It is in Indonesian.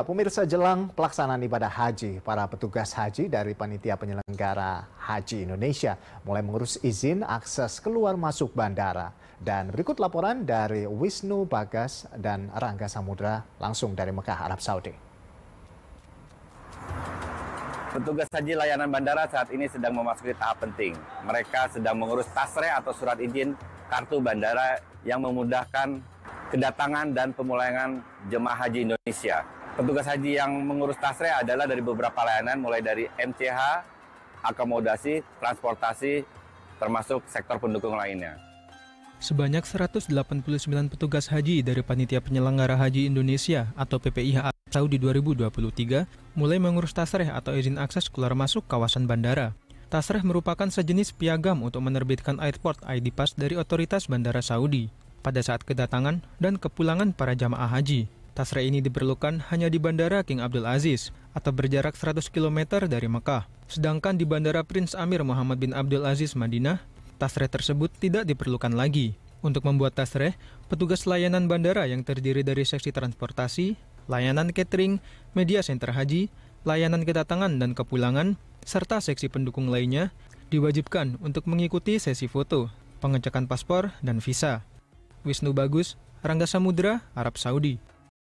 Ya, pemirsa jelang pelaksanaan ibadah haji, para petugas haji dari panitia penyelenggara haji Indonesia mulai mengurus izin akses keluar masuk bandara. Dan berikut laporan dari Wisnu Bagas dan Rangga Samudra langsung dari Mekah, Arab Saudi. Petugas haji layanan bandara saat ini sedang memasuki tahap penting. Mereka sedang mengurus tasre atau surat izin kartu bandara yang memudahkan kedatangan dan pemulangan jemaah haji Indonesia. Petugas haji yang mengurus tasre adalah dari beberapa layanan mulai dari MCH, akomodasi, transportasi, termasuk sektor pendukung lainnya. Sebanyak 189 petugas haji dari Panitia Penyelenggara Haji Indonesia atau PPIH Saudi 2023 mulai mengurus tasreh atau izin akses keluar masuk kawasan bandara. Tasreh merupakan sejenis piagam untuk menerbitkan airport ID pass dari otoritas bandara Saudi pada saat kedatangan dan kepulangan para jamaah haji Tasre ini diperlukan hanya di Bandara King Abdul Aziz atau berjarak 100 km dari Mekah. Sedangkan di Bandara Prince Amir Muhammad bin Abdul Aziz Madinah, tasre tersebut tidak diperlukan lagi. Untuk membuat tasre, petugas layanan bandara yang terdiri dari seksi transportasi, layanan catering, media center haji, layanan kedatangan dan kepulangan, serta seksi pendukung lainnya diwajibkan untuk mengikuti sesi foto, pengecekan paspor, dan visa. Wisnu Bagus, Rangga Samudra, Arab Saudi.